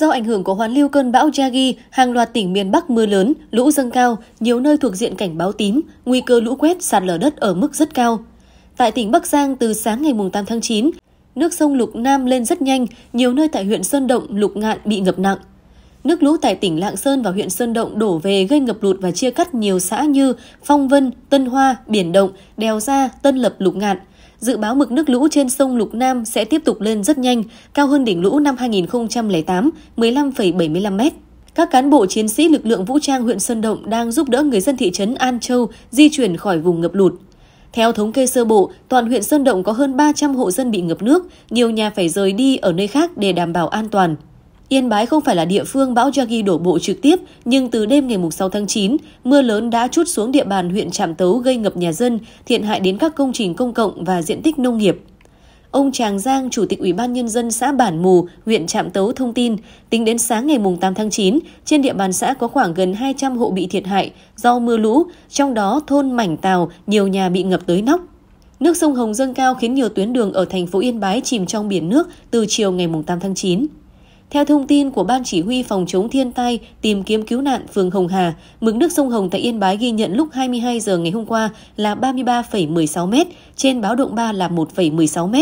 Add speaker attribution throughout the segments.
Speaker 1: Do ảnh hưởng của hoàn lưu cơn bão Yagi, hàng loạt tỉnh miền Bắc mưa lớn, lũ dâng cao, nhiều nơi thuộc diện cảnh báo tím, nguy cơ lũ quét sạt lở đất ở mức rất cao. Tại tỉnh Bắc Giang từ sáng ngày 8 tháng 9, nước sông Lục Nam lên rất nhanh, nhiều nơi tại huyện Sơn Động, Lục Ngạn bị ngập nặng. Nước lũ tại tỉnh Lạng Sơn và huyện Sơn Động đổ về gây ngập lụt và chia cắt nhiều xã như Phong Vân, Tân Hoa, Biển Động, Đèo Gia, Tân Lập, Lục Ngạn – dự báo mực nước lũ trên sông Lục Nam sẽ tiếp tục lên rất nhanh, cao hơn đỉnh lũ năm 2008 15,75 m. Các cán bộ chiến sĩ lực lượng vũ trang huyện Sơn Động đang giúp đỡ người dân thị trấn An Châu di chuyển khỏi vùng ngập lụt. Theo thống kê sơ bộ, toàn huyện Sơn Động có hơn 300 hộ dân bị ngập nước, nhiều nhà phải rời đi ở nơi khác để đảm bảo an toàn. Yên Bái không phải là địa phương bão Yagi đổ bộ trực tiếp, nhưng từ đêm ngày 6 tháng 9, mưa lớn đã chút xuống địa bàn huyện Trạm Tấu gây ngập nhà dân, thiệt hại đến các công trình công cộng và diện tích nông nghiệp. Ông Tràng Giang, Chủ tịch Ủy ban Nhân dân xã Bản Mù, huyện Trạm Tấu thông tin, tính đến sáng ngày 8 tháng 9, trên địa bàn xã có khoảng gần 200 hộ bị thiệt hại do mưa lũ, trong đó thôn Mảnh Tào, nhiều nhà bị ngập tới nóc. Nước sông Hồng dâng cao khiến nhiều tuyến đường ở thành phố Yên Bái chìm trong biển nước từ chiều ngày 8 tháng 9. Theo thông tin của Ban Chỉ huy Phòng chống thiên tai tìm kiếm cứu nạn phường Hồng Hà, mực nước sông Hồng tại Yên Bái ghi nhận lúc 22 giờ ngày hôm qua là 33,16 m, trên báo động 3 là 1,16 m.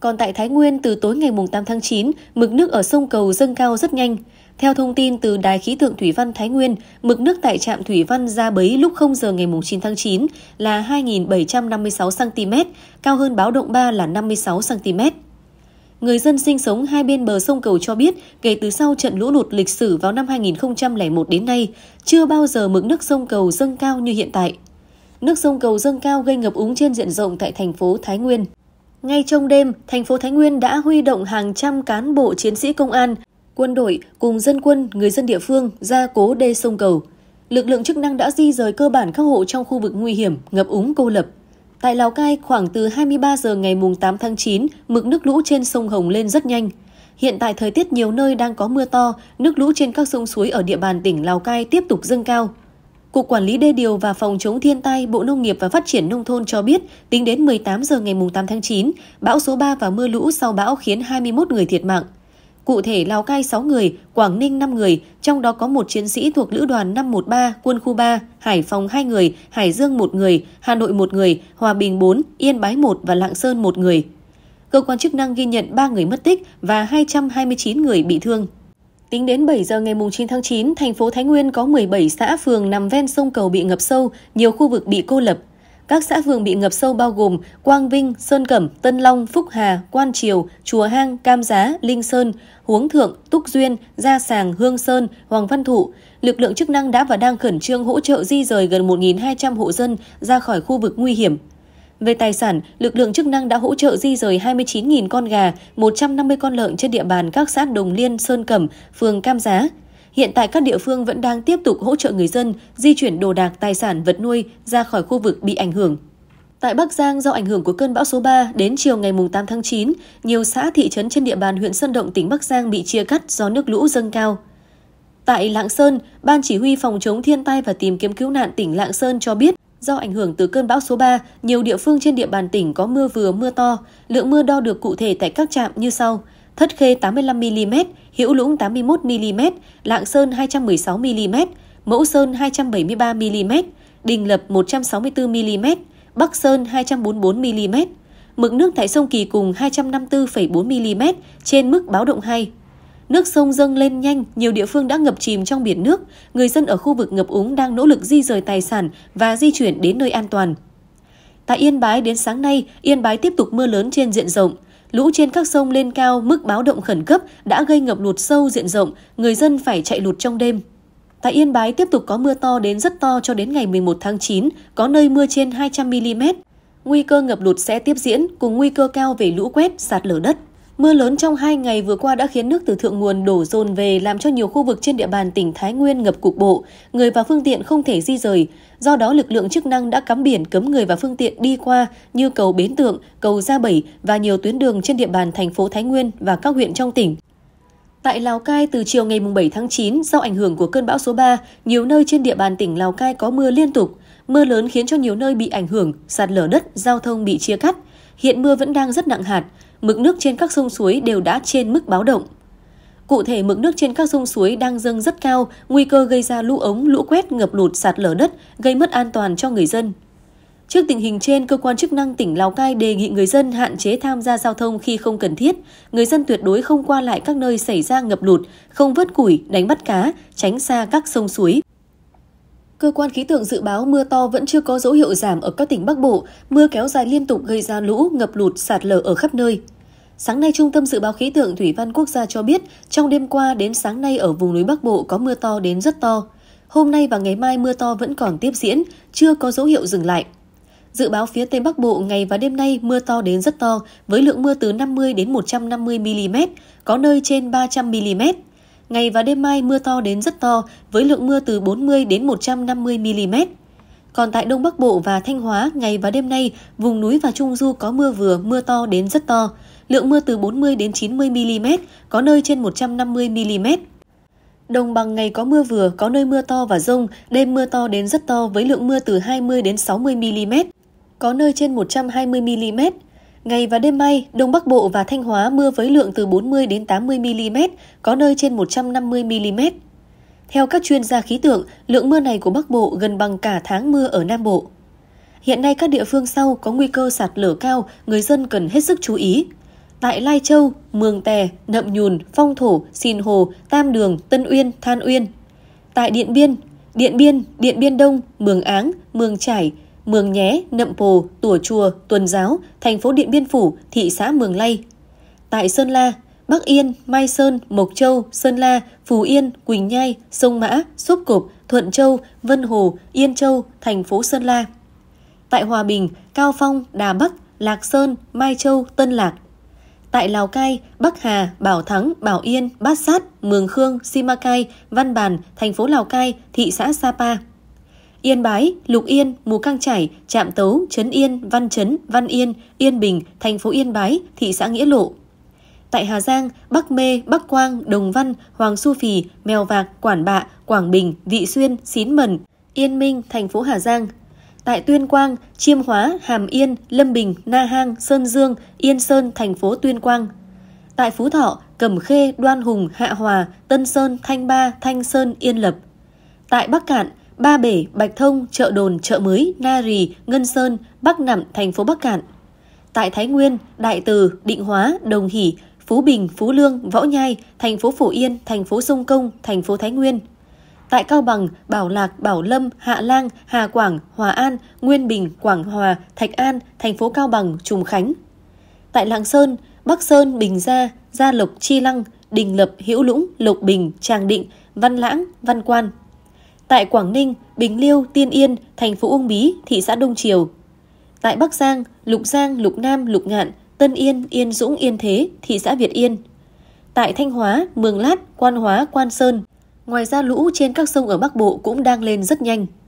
Speaker 1: Còn tại Thái Nguyên, từ tối ngày 8 tháng 9, mực nước ở sông Cầu dâng cao rất nhanh. Theo thông tin từ Đài khí tượng Thủy văn Thái Nguyên, mực nước tại trạm Thủy văn Gia Bấy lúc 0 giờ ngày 9 tháng 9 là 2.756 cm, cao hơn báo động 3 là 56 cm. Người dân sinh sống hai bên bờ sông cầu cho biết, kể từ sau trận lũ lụt lịch sử vào năm 2001 đến nay, chưa bao giờ mực nước sông cầu dâng cao như hiện tại. Nước sông cầu dâng cao gây ngập úng trên diện rộng tại thành phố Thái Nguyên. Ngay trong đêm, thành phố Thái Nguyên đã huy động hàng trăm cán bộ chiến sĩ công an, quân đội cùng dân quân, người dân địa phương ra cố đê sông cầu. Lực lượng chức năng đã di rời cơ bản các hộ trong khu vực nguy hiểm, ngập úng cô lập, Tại Lào Cai, khoảng từ 23 giờ ngày 8 tháng 9, mực nước lũ trên sông Hồng lên rất nhanh. Hiện tại thời tiết nhiều nơi đang có mưa to, nước lũ trên các sông suối ở địa bàn tỉnh Lào Cai tiếp tục dâng cao. Cục Quản lý Đê điều và Phòng chống thiên tai Bộ Nông nghiệp và Phát triển Nông thôn cho biết, tính đến 18 giờ ngày 8 tháng 9, bão số 3 và mưa lũ sau bão khiến 21 người thiệt mạng. Cụ thể Lào Cai 6 người, Quảng Ninh 5 người, trong đó có một chiến sĩ thuộc Lữ đoàn 513, quân khu 3, Hải Phòng 2 người, Hải Dương 1 người, Hà Nội 1 người, Hòa Bình 4, Yên Bái 1 và Lạng Sơn 1 người. Cơ quan chức năng ghi nhận 3 người mất tích và 229 người bị thương. Tính đến 7 giờ ngày 9 tháng 9, thành phố Thái Nguyên có 17 xã phường nằm ven sông cầu bị ngập sâu, nhiều khu vực bị cô lập, các xã phường bị ngập sâu bao gồm Quang Vinh, Sơn Cẩm, Tân Long, Phúc Hà, Quan Triều, Chùa Hang, Cam Giá, Linh Sơn, Huống Thượng, Túc Duyên, Gia Sàng, Hương Sơn, Hoàng Văn Thụ. Lực lượng chức năng đã và đang khẩn trương hỗ trợ di rời gần 1.200 hộ dân ra khỏi khu vực nguy hiểm. Về tài sản, lực lượng chức năng đã hỗ trợ di rời 29.000 con gà, 150 con lợn trên địa bàn các xã Đồng Liên, Sơn Cẩm, phường Cam Giá. Hiện tại các địa phương vẫn đang tiếp tục hỗ trợ người dân di chuyển đồ đạc, tài sản, vật nuôi ra khỏi khu vực bị ảnh hưởng. Tại Bắc Giang, do ảnh hưởng của cơn bão số 3, đến chiều ngày 8 tháng 9, nhiều xã thị trấn trên địa bàn huyện Sơn Động, tỉnh Bắc Giang bị chia cắt do nước lũ dâng cao. Tại Lạng Sơn, Ban Chỉ huy Phòng chống thiên tai và tìm kiếm cứu nạn tỉnh Lạng Sơn cho biết, do ảnh hưởng từ cơn bão số 3, nhiều địa phương trên địa bàn tỉnh có mưa vừa mưa to. Lượng mưa đo được cụ thể tại các trạm như sau – Thất Khê 85mm, Hữu Lũng 81mm, Lạng Sơn 216mm, Mẫu Sơn 273mm, Đình Lập 164mm, Bắc Sơn 244mm. Mực nước tại sông Kỳ Cùng 254,4mm trên mức báo động 2. Nước sông dâng lên nhanh, nhiều địa phương đã ngập chìm trong biển nước. Người dân ở khu vực ngập úng đang nỗ lực di rời tài sản và di chuyển đến nơi an toàn. Tại Yên Bái đến sáng nay, Yên Bái tiếp tục mưa lớn trên diện rộng lũ trên các sông lên cao mức báo động khẩn cấp đã gây ngập lụt sâu diện rộng, người dân phải chạy lụt trong đêm. Tại Yên Bái tiếp tục có mưa to đến rất to cho đến ngày 11 tháng 9, có nơi mưa trên 200 mm. Nguy cơ ngập lụt sẽ tiếp diễn cùng nguy cơ cao về lũ quét, sạt lở đất. Mưa lớn trong hai ngày vừa qua đã khiến nước từ thượng nguồn đổ dồn về làm cho nhiều khu vực trên địa bàn tỉnh Thái Nguyên ngập cục bộ, người và phương tiện không thể di rời. Do đó, lực lượng chức năng đã cắm biển cấm người và phương tiện đi qua như cầu Bến Tượng, cầu Gia Bảy và nhiều tuyến đường trên địa bàn thành phố Thái Nguyên và các huyện trong tỉnh. Tại Lào Cai, từ chiều ngày 7 tháng 9, do ảnh hưởng của cơn bão số 3, nhiều nơi trên địa bàn tỉnh Lào Cai có mưa liên tục. Mưa lớn khiến cho nhiều nơi bị ảnh hưởng, sạt lở đất, giao thông bị chia cắt. Hiện mưa vẫn đang rất nặng hạt mực nước trên các sông suối đều đã trên mức báo động. Cụ thể, mực nước trên các sông suối đang dâng rất cao, nguy cơ gây ra lũ ống, lũ quét, ngập lụt, sạt lở đất, gây mất an toàn cho người dân. Trước tình hình trên, cơ quan chức năng tỉnh Lào Cai đề nghị người dân hạn chế tham gia giao thông khi không cần thiết. Người dân tuyệt đối không qua lại các nơi xảy ra ngập lụt, không vớt củi, đánh bắt cá, tránh xa các sông suối. Cơ quan khí tượng dự báo mưa to vẫn chưa có dấu hiệu giảm ở các tỉnh Bắc Bộ, mưa kéo dài liên tục gây ra lũ, ngập lụt, sạt lở ở khắp nơi. Sáng nay, Trung tâm Dự báo Khí tượng Thủy văn Quốc gia cho biết, trong đêm qua đến sáng nay ở vùng núi Bắc Bộ có mưa to đến rất to. Hôm nay và ngày mai mưa to vẫn còn tiếp diễn, chưa có dấu hiệu dừng lại. Dự báo phía Tây Bắc Bộ ngày và đêm nay mưa to đến rất to, với lượng mưa từ 50 đến 150 mm, có nơi trên 300 mm. Ngày và đêm mai mưa to đến rất to với lượng mưa từ 40 đến 150 mm. Còn tại Đông Bắc Bộ và Thanh Hóa, ngày và đêm nay, vùng núi và Trung Du có mưa vừa, mưa to đến rất to. Lượng mưa từ 40 đến 90 mm, có nơi trên 150 mm. Đồng bằng ngày có mưa vừa, có nơi mưa to và rông, đêm mưa to đến rất to với lượng mưa từ 20 đến 60 mm, có nơi trên 120 mm. Ngày và đêm mai, Đông Bắc Bộ và Thanh Hóa mưa với lượng từ 40 đến 80 mm, có nơi trên 150 mm. Theo các chuyên gia khí tượng, lượng mưa này của Bắc Bộ gần bằng cả tháng mưa ở Nam Bộ. Hiện nay các địa phương sau có nguy cơ sạt lở cao, người dân cần hết sức chú ý. Tại Lai Châu, Mường Tè, Nậm Nhùn, Phong Thổ, xìn Hồ, Tam Đường, Tân Uyên, Than Uyên. Tại Điện Biên, Điện Biên, Điện Biên Đông, Mường Áng, Mường Trải, Mường Nhé, Nậm Pồ, Tùa Chùa, Tuần Giáo, thành phố Điện Biên Phủ, thị xã Mường Lây. Tại Sơn La, Bắc Yên, Mai Sơn, Mộc Châu, Sơn La, Phú Yên, Quỳnh Nhai, Sông Mã, Xúc Cục, Thuận Châu, Vân Hồ, Yên Châu, thành phố Sơn La. Tại Hòa Bình, Cao Phong, Đà Bắc, Lạc Sơn, Mai Châu, Tân Lạc. Tại Lào Cai, Bắc Hà, Bảo Thắng, Bảo Yên, Bát Sát, Mường Khương, Simacai, Văn Bàn, thành phố Lào Cai, thị xã Sapa. Yên Bái, Lục Yên, Mù Căng Chải, Trạm Tấu, Trấn Yên, Văn Trấn, Văn Yên, Yên Bình, thành phố Yên Bái, thị xã Nghĩa Lộ. Tại Hà Giang, Bắc Mê, Bắc Quang, Đồng Văn, Hoàng Su Phì, Mèo Vạc, Quản Bạ, Quảng Bình, Vị Xuyên, Xín Mần, Yên Minh, thành phố Hà Giang. Tại Tuyên Quang, Chiêm Hóa, Hàm Yên, Lâm Bình, Na Hang, Sơn Dương, Yên Sơn, thành phố Tuyên Quang. Tại Phú Thọ, Cẩm Khê, Đoan Hùng, Hạ Hòa, Tân Sơn, Thanh Ba, Thanh Sơn, Yên Lập. Tại Bắc Cạn, Ba Bể, Bạch Thông, Chợ Đồn, Chợ Mới, Na Rì, Ngân Sơn, Bắc Nẵm, thành phố Bắc Cạn. Tại Thái Nguyên, Đại Từ, Định Hóa, Đồng Hỷ, Phú Bình, Phú Lương, Võ Nhai, thành phố Phổ Yên, thành phố Sông Công, thành phố Thái Nguyên. Tại Cao Bằng, Bảo Lạc, Bảo Lâm, Hạ Lang, Hà Quảng, Hòa An, Nguyên Bình, Quảng Hòa, Thạch An, thành phố Cao Bằng, Trùng Khánh. Tại Lạng Sơn, Bắc Sơn, Bình Gia, Gia Lộc, Chi Lăng, Đình Lập, Hữu Lũng, Lộc Bình, Tràng Định, Văn Lãng, Văn Quan, tại Quảng Ninh, Bình Liêu, Tiên Yên, thành phố Uông Bí, thị xã Đông Triều. Tại Bắc Giang, Lục Giang, Lục Nam, Lục Ngạn, Tân Yên, Yên Dũng, Yên Thế, thị xã Việt Yên. Tại Thanh Hóa, Mường Lát, Quan Hóa, Quan Sơn. Ngoài ra lũ trên các sông ở Bắc Bộ cũng đang lên rất nhanh.